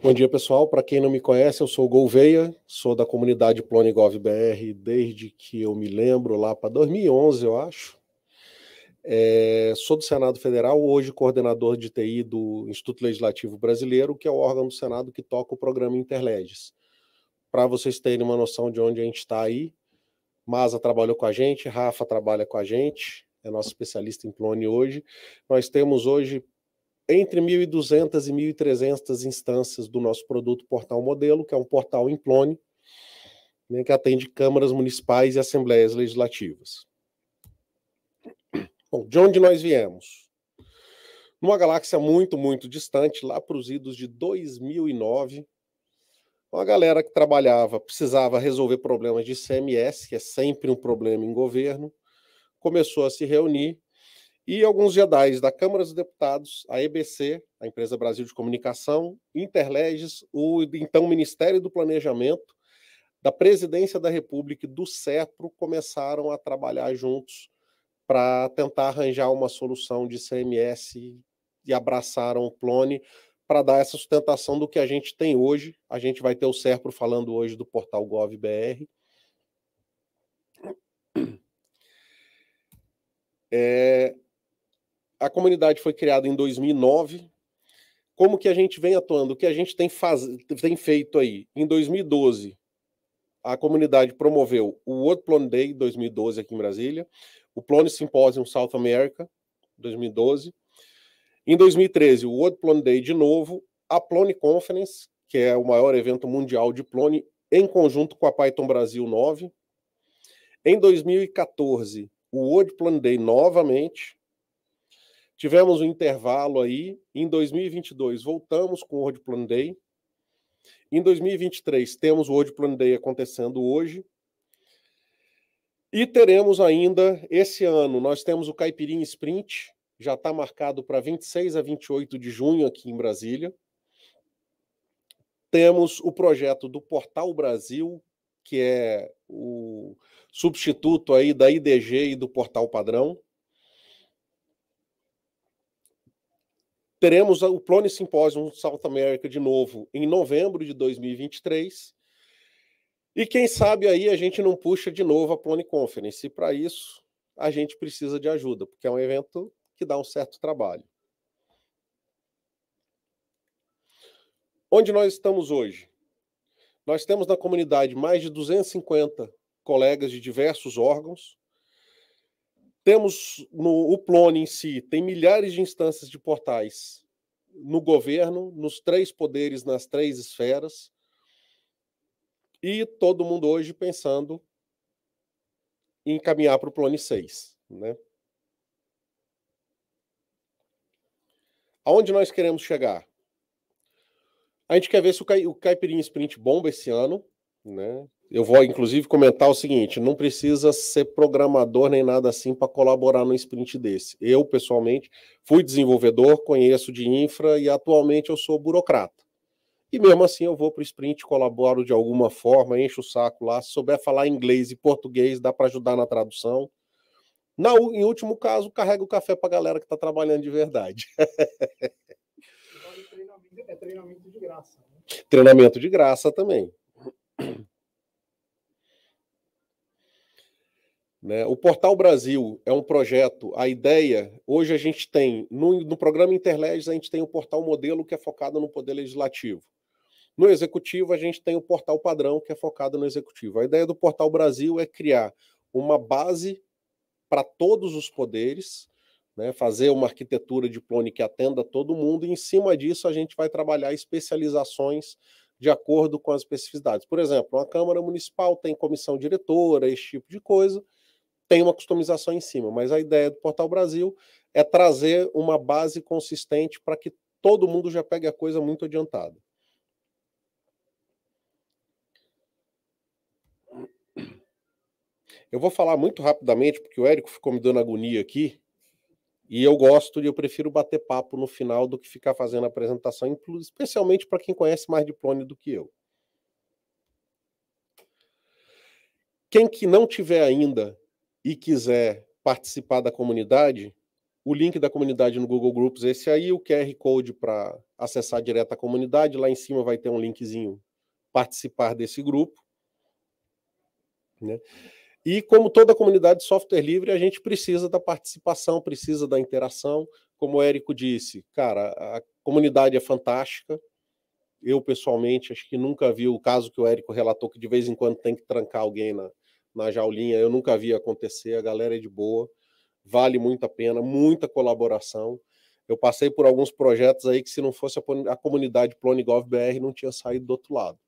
Bom dia, pessoal. Para quem não me conhece, eu sou Golveia, sou da comunidade PloneGov.br BR desde que eu me lembro, lá para 2011, eu acho. É, sou do Senado Federal, hoje coordenador de TI do Instituto Legislativo Brasileiro, que é o órgão do Senado que toca o programa Interledes. Para vocês terem uma noção de onde a gente está aí, Masa trabalhou com a gente, Rafa trabalha com a gente, é nosso especialista em clone hoje. Nós temos hoje entre 1.200 e 1.300 instâncias do nosso produto Portal Modelo, que é um portal em plone, né, que atende câmaras municipais e assembleias legislativas. Bom, de onde nós viemos? Numa galáxia muito, muito distante, lá para os idos de 2009, uma galera que trabalhava, precisava resolver problemas de CMS, que é sempre um problema em governo, começou a se reunir e alguns jedais da Câmara dos Deputados, a EBC, a Empresa Brasil de Comunicação, Interleges, o então Ministério do Planejamento, da Presidência da República e do CEPRO começaram a trabalhar juntos para tentar arranjar uma solução de CMS e abraçaram o Plone para dar essa sustentação do que a gente tem hoje. A gente vai ter o CEPRO falando hoje do portal GovBR. É, a comunidade foi criada em 2009. Como que a gente vem atuando? O que a gente tem, faz... tem feito aí? Em 2012, a comunidade promoveu o World Plone Day 2012 aqui em Brasília, o Plone Symposium South America 2012. Em 2013, o World Plone Day de novo, a Plone Conference, que é o maior evento mundial de plone, em conjunto com a Python Brasil 9. Em 2014, o World Plone Day novamente. Tivemos um intervalo aí. Em 2022, voltamos com o World Plan Day. Em 2023, temos o World Plan Day acontecendo hoje. E teremos ainda, esse ano, nós temos o Caipirinha Sprint, já está marcado para 26 a 28 de junho aqui em Brasília. Temos o projeto do Portal Brasil, que é o substituto aí da IDG e do Portal Padrão. Teremos o Plone Symposium South America de novo em novembro de 2023. E quem sabe aí a gente não puxa de novo a Plone Conference. E para isso a gente precisa de ajuda, porque é um evento que dá um certo trabalho. Onde nós estamos hoje? Nós temos na comunidade mais de 250 colegas de diversos órgãos, temos no o Plone em si, tem milhares de instâncias de portais no governo, nos três poderes, nas três esferas. E todo mundo hoje pensando em caminhar para o Plone 6, né? Aonde nós queremos chegar? A gente quer ver se o, Caipirinha Sprint bomba esse ano. Né? Eu vou, inclusive, comentar o seguinte: não precisa ser programador nem nada assim para colaborar num sprint desse. Eu, pessoalmente, fui desenvolvedor, conheço de infra e atualmente eu sou burocrata. E mesmo assim eu vou para o sprint, colaboro de alguma forma, encho o saco lá. Se souber falar inglês e português, dá para ajudar na tradução. Na, em último caso, carrega o café para a galera que está trabalhando de verdade. É treinamento de graça. Né? Treinamento de graça também. Né? O Portal Brasil é um projeto, a ideia, hoje a gente tem, no, no programa Interleges, a gente tem o Portal Modelo, que é focado no Poder Legislativo. No Executivo, a gente tem o Portal Padrão, que é focado no Executivo. A ideia do Portal Brasil é criar uma base para todos os poderes, né? fazer uma arquitetura de plone que atenda todo mundo, e em cima disso a gente vai trabalhar especializações de acordo com as especificidades. Por exemplo, uma Câmara Municipal tem comissão diretora, esse tipo de coisa, tem uma customização em cima, mas a ideia do Portal Brasil é trazer uma base consistente para que todo mundo já pegue a coisa muito adiantada. Eu vou falar muito rapidamente, porque o Érico ficou me dando agonia aqui, e eu gosto e eu prefiro bater papo no final do que ficar fazendo a apresentação, especialmente para quem conhece mais de Plone do que eu. Quem que não tiver ainda e quiser participar da comunidade, o link da comunidade no Google Groups é esse aí, o QR Code para acessar direto a comunidade, lá em cima vai ter um linkzinho participar desse grupo, né? E como toda comunidade de software livre, a gente precisa da participação, precisa da interação. Como o Érico disse, cara, a comunidade é fantástica. Eu, pessoalmente, acho que nunca vi o caso que o Érico relatou, que de vez em quando tem que trancar alguém na, na jaulinha. Eu nunca vi acontecer, a galera é de boa, vale muito a pena, muita colaboração. Eu passei por alguns projetos aí que, se não fosse a, a comunidade PloneGovBR BR, não tinha saído do outro lado,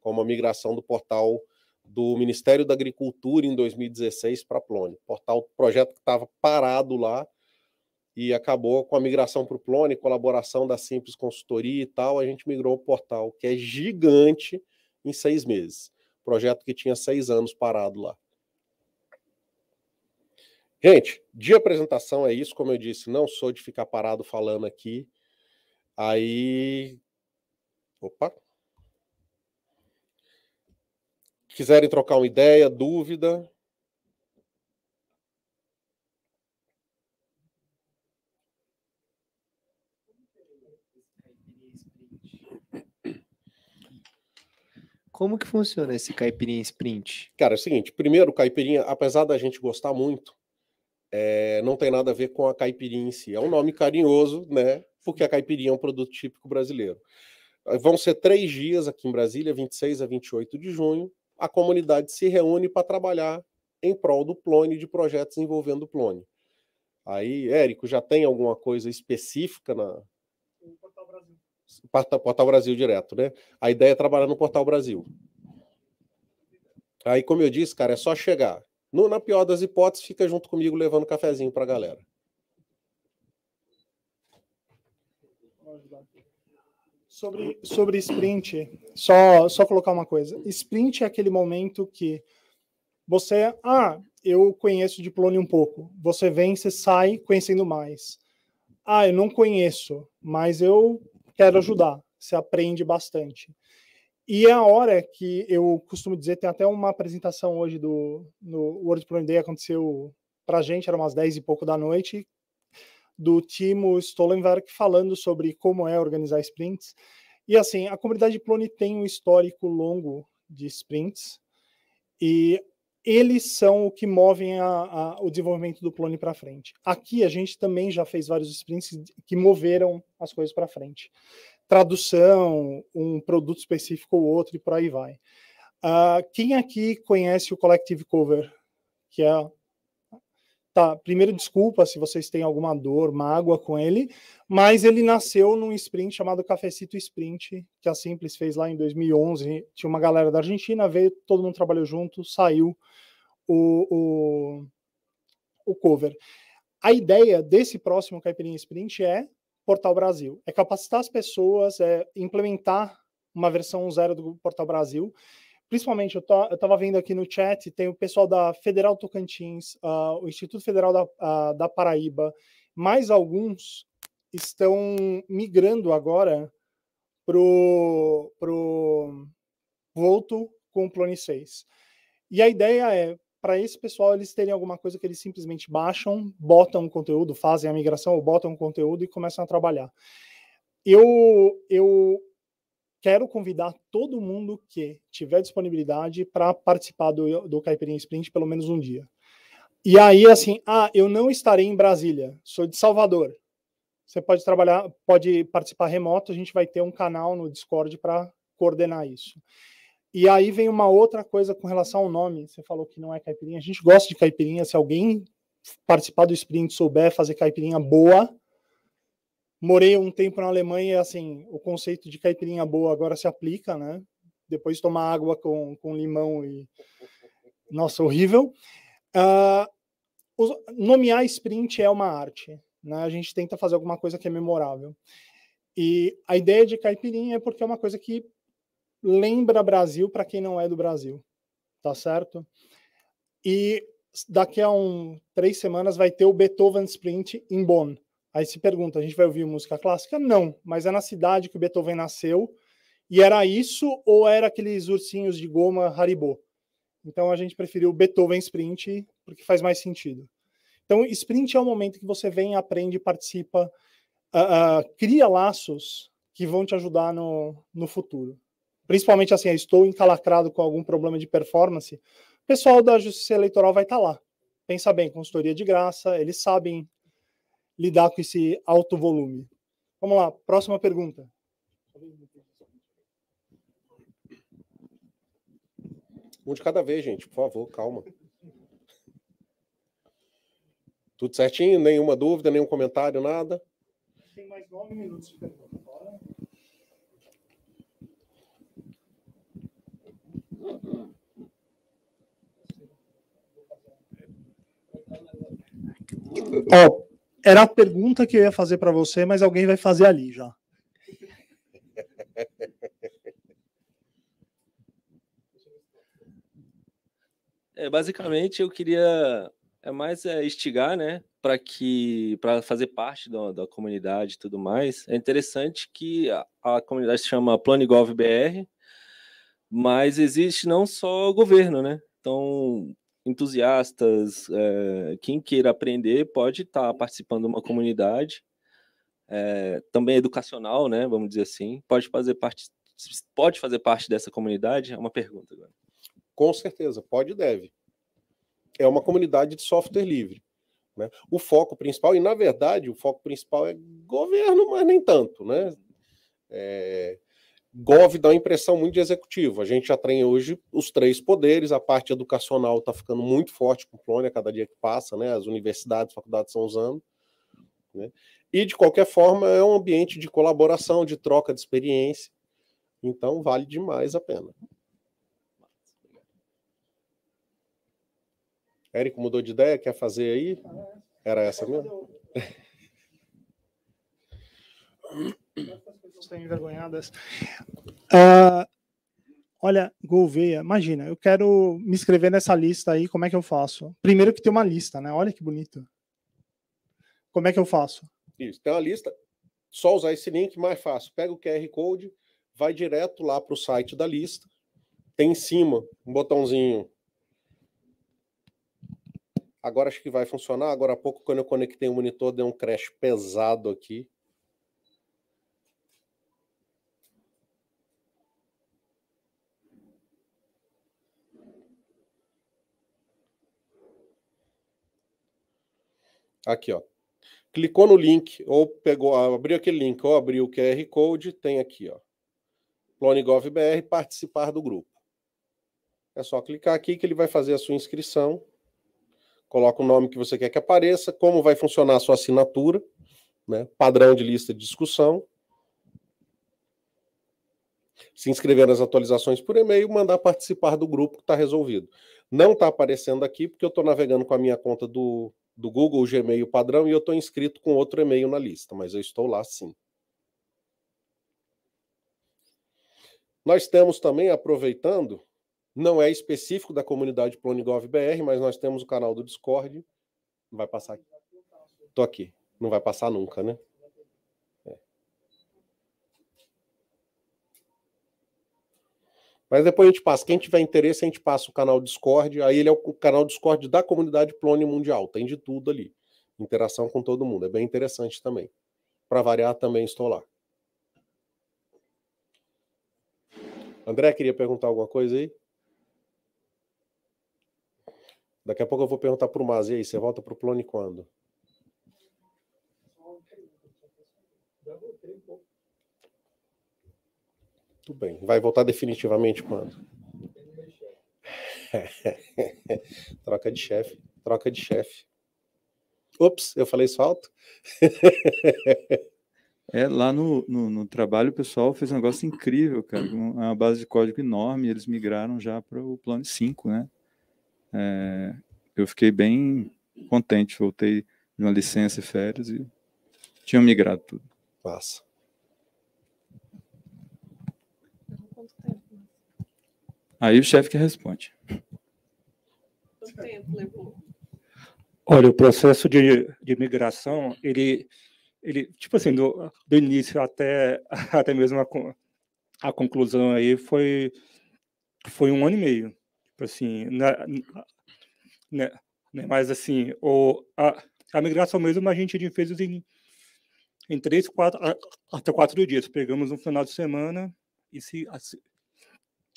como a migração do portal do Ministério da Agricultura em 2016 para a Plone. Portal, projeto que estava parado lá e acabou com a migração para o Plone, colaboração da Simples Consultoria e tal. A gente migrou o portal, que é gigante, em seis meses. Projeto que tinha seis anos parado lá. Gente, de apresentação é isso, como eu disse, não sou de ficar parado falando aqui. Aí. Opa! quiserem trocar uma ideia, dúvida. Como que funciona esse caipirinha sprint? Cara, é o seguinte, primeiro, caipirinha, apesar da gente gostar muito, é, não tem nada a ver com a caipirinha em si. É um nome carinhoso, né? Porque a caipirinha é um produto típico brasileiro. Vão ser três dias aqui em Brasília, 26 a 28 de junho a comunidade se reúne para trabalhar em prol do Plone, de projetos envolvendo o Plone. Aí, Érico, já tem alguma coisa específica na. No Portal Brasil. Portal, Portal Brasil direto, né? A ideia é trabalhar no Portal Brasil. Aí, como eu disse, cara, é só chegar. No, na pior das hipóteses, fica junto comigo levando cafezinho para a galera. Vou ajudar. Sobre, sobre sprint, só, só colocar uma coisa. Sprint é aquele momento que você, ah, eu conheço de Plone um pouco. Você vem, você sai conhecendo mais. Ah, eu não conheço, mas eu quero ajudar. Você aprende bastante. E é a hora que eu costumo dizer, tem até uma apresentação hoje do no World Plone Day, aconteceu pra gente, era umas 10 e pouco da noite, do Timo Stollenberg falando sobre como é organizar sprints. E assim, a comunidade Plone tem um histórico longo de sprints e eles são o que movem a, a, o desenvolvimento do Plone para frente. Aqui a gente também já fez vários sprints que moveram as coisas para frente. Tradução, um produto específico ou outro e por aí vai. Uh, quem aqui conhece o Collective Cover, que é tá, primeiro desculpa se vocês têm alguma dor, mágoa com ele, mas ele nasceu num sprint chamado Cafecito Sprint, que a Simples fez lá em 2011, tinha uma galera da Argentina, veio, todo mundo trabalhou junto, saiu o, o, o cover. A ideia desse próximo Caipirinha Sprint é Portal Brasil, é capacitar as pessoas, é implementar uma versão zero do Portal Brasil, Principalmente, eu, tô, eu tava vendo aqui no chat, tem o pessoal da Federal Tocantins, uh, o Instituto Federal da, uh, da Paraíba, mais alguns estão migrando agora pro, pro Volto com o Clone 6. E a ideia é, para esse pessoal, eles terem alguma coisa que eles simplesmente baixam, botam o conteúdo, fazem a migração ou botam o conteúdo e começam a trabalhar. Eu, eu quero convidar todo mundo que tiver disponibilidade para participar do, do Caipirinha Sprint pelo menos um dia. E aí, assim, ah, eu não estarei em Brasília, sou de Salvador. Você pode trabalhar, pode participar remoto, a gente vai ter um canal no Discord para coordenar isso. E aí vem uma outra coisa com relação ao nome. Você falou que não é caipirinha. A gente gosta de caipirinha. Se alguém participar do sprint souber fazer caipirinha boa, morei um tempo na Alemanha e assim, o conceito de caipirinha boa agora se aplica, né? Depois tomar água com, com limão e. Nossa, horrível. Uh, nomear sprint é uma arte. Né? A gente tenta fazer alguma coisa que é memorável. E a ideia de caipirinha é porque é uma coisa que lembra Brasil para quem não é do Brasil, tá certo? E daqui a um, três semanas vai ter o Beethoven Sprint em Bonn. Aí se pergunta, a gente vai ouvir música clássica? Não, mas é na cidade que o Beethoven nasceu, e era isso ou era aqueles ursinhos de goma Haribo? Então a gente preferiu Beethoven Sprint, porque faz mais sentido. Então, sprint é o momento que você vem, aprende, participa, uh, uh, cria laços que vão te ajudar no, no futuro. Principalmente assim, estou encalacrado com algum problema de performance, o pessoal da Justiça Eleitoral vai estar tá lá. Pensa bem, consultoria de graça, eles sabem lidar com esse alto volume. Vamos lá, próxima pergunta. Um de cada vez, gente, por favor, calma. Tudo certinho? Nenhuma dúvida, nenhum comentário, nada? Tem mais nove minutos de pergunta. Bora. Era a pergunta que eu ia fazer para você, mas alguém vai fazer ali já. É, basicamente eu queria é mais é, instigar, né, para que para fazer parte da, da comunidade e tudo mais. É interessante que a, a comunidade se chama PlaneGovBR, BR, mas existe não só o governo, né? Então, entusiastas, é, quem queira aprender pode estar tá participando de uma comunidade, é, também educacional, né? Vamos dizer assim, pode fazer parte, pode fazer parte dessa comunidade? É uma pergunta agora. Com certeza, pode e deve. É uma comunidade de software livre. Né? O foco principal, e na verdade o foco principal é governo, mas nem tanto, né? É, Gov dá uma impressão muito de executivo. A gente já tem hoje os três poderes, a parte educacional está ficando muito forte com o Clone a cada dia que passa, né? As universidades, as faculdades estão usando. Né? E, de qualquer forma, é um ambiente de colaboração, de troca de experiência. Então, vale demais a pena. Érico mudou de ideia? Quer fazer aí? Era essa mesmo? Estão envergonhadas. Uh, olha, Gouveia, imagina, eu quero me inscrever nessa lista aí, como é que eu faço? Primeiro que tem uma lista, né? Olha que bonito. Como é que eu faço? Isso, tem uma lista. Só usar esse link mais fácil. Pega o QR Code, vai direto lá para o site da lista. Tem em cima um botãozinho. Agora acho que vai funcionar. Agora há pouco, quando eu conectei o monitor, deu um crash pesado aqui. Aqui, ó. Clicou no link, ou pegou, abriu aquele link, ou abriu o QR Code, tem aqui, ó. PloneGovBR, participar do grupo. É só clicar aqui que ele vai fazer a sua inscrição. Coloca o nome que você quer que apareça, como vai funcionar a sua assinatura, né? padrão de lista de discussão. Se inscrever nas atualizações por e-mail, mandar participar do grupo que está resolvido. Não está aparecendo aqui porque eu estou navegando com a minha conta do do Google Gmail padrão e eu estou inscrito com outro e-mail na lista, mas eu estou lá sim. Nós temos também, aproveitando, não é específico da comunidade PloniGov BR, mas nós temos o canal do Discord. Não vai passar aqui. Estou aqui. Não vai passar nunca, né? Mas depois a gente passa. Quem tiver interesse, a gente passa o canal Discord. Aí ele é o canal Discord da comunidade Plone Mundial. Tem de tudo ali. Interação com todo mundo. É bem interessante também. Para variar, também estou lá. André, queria perguntar alguma coisa aí? Daqui a pouco eu vou perguntar para o e aí. Você volta para o Plone quando? Tudo bem. Vai voltar definitivamente quando? troca de chefe, troca de chefe. Ops, eu falei isso alto? é, lá no, no, no, trabalho o pessoal fez um negócio incrível, cara. Uma base de código enorme, eles migraram já para o plano 5, né? É, eu fiquei bem contente, voltei de uma licença e férias e tinham migrado tudo. Passa. Aí o chefe que responde. Quanto tempo levou? Olha, o processo de, de migração, ele, ele, tipo assim, do, do início até, até mesmo a, a conclusão aí foi, foi um ano e meio. Tipo assim, na, né, né, né, mas assim, o, a, a migração mesmo a gente fez em, em três, quatro, até quatro dias. Pegamos um final de semana e se,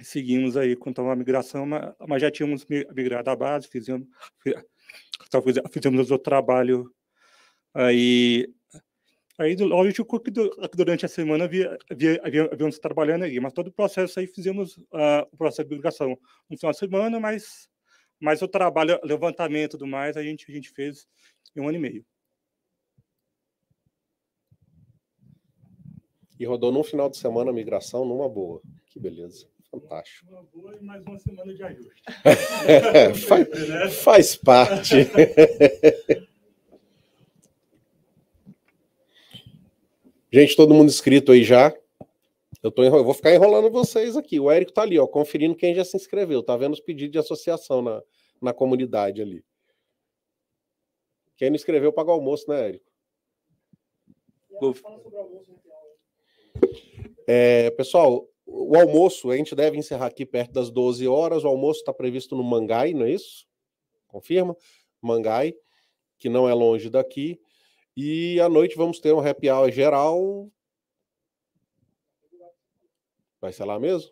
seguimos aí com à migração, mas, mas já tínhamos migrado a base, fizemos, fizemos outro trabalho aí Aí, lógico que durante a semana havia, havia, havíamos trabalhando aí, mas todo o processo aí fizemos uh, o processo de migração no final de semana, mas, mas o trabalho, levantamento tudo mais, a gente, a gente fez em um ano e meio. E rodou no final de semana a migração numa boa. Que beleza. Fantástico. Uma boa e mais uma semana de ajuste. faz, faz parte. Gente, todo mundo inscrito aí já? Eu, tô eu vou ficar enrolando vocês aqui. O Érico tá ali, ó, conferindo quem já se inscreveu. Tá vendo os pedidos de associação na, na comunidade ali. Quem não inscreveu paga o almoço, né, Érico? Né? É, pessoal, o almoço, a gente deve encerrar aqui perto das 12 horas. O almoço está previsto no Mangai, não é isso? Confirma? Mangai, que não é longe daqui. E à noite vamos ter um happy hour geral. Vai ser lá mesmo?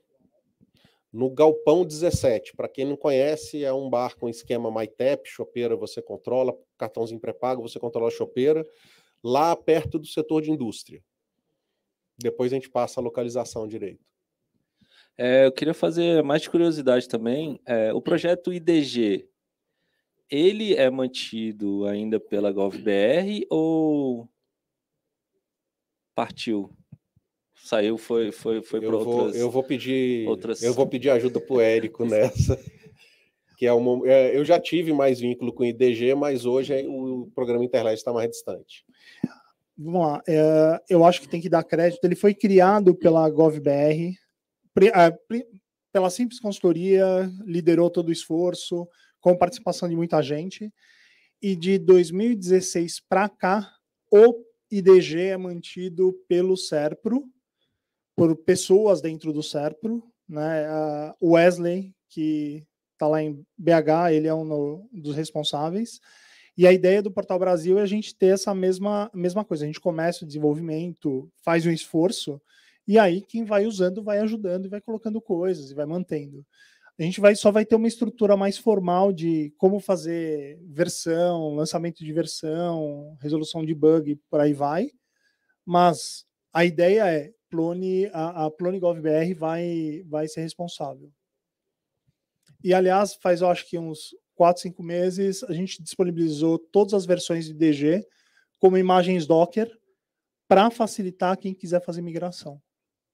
No Galpão 17. Para quem não conhece, é um bar com esquema MyTap, chopeira você controla, cartãozinho pré-pago você controla a chopeira, lá perto do setor de indústria. Depois a gente passa a localização direito. É, eu queria fazer mais de curiosidade também. É, o hum. projeto IDG, ele é mantido ainda pela GovBR ou partiu? Saiu, foi, foi, foi para outras. Eu vou pedir, outras... eu vou pedir ajuda para o Érico nessa. que é uma, é, eu já tive mais vínculo com o IDG, mas hoje é, o programa Internet está mais distante. Vamos lá, é, eu acho que tem que dar crédito. Ele foi criado pela GovBR, é, pela simples consultoria, liderou todo o esforço, com participação de muita gente. E de 2016 para cá, o IDG é mantido pelo SERPRO, por pessoas dentro do SERPRO. Né? O Wesley, que está lá em BH, ele é um dos responsáveis. E a ideia do Portal Brasil é a gente ter essa mesma, mesma coisa. A gente começa o desenvolvimento, faz um esforço, e aí quem vai usando vai ajudando e vai colocando coisas e vai mantendo. A gente vai só vai ter uma estrutura mais formal de como fazer versão, lançamento de versão, resolução de bug, por aí vai. Mas a ideia é Plone, a, a Plone vai, vai ser responsável. E, aliás, faz, eu acho que uns 4, 5 meses, a gente disponibilizou todas as versões de DG como imagens Docker para facilitar quem quiser fazer migração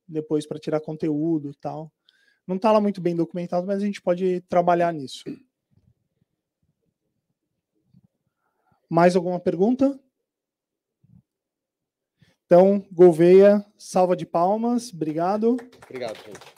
depois para tirar conteúdo tal. Não está lá muito bem documentado, mas a gente pode trabalhar nisso. Mais alguma pergunta? Então, Gouveia, salva de palmas. Obrigado. Obrigado, gente.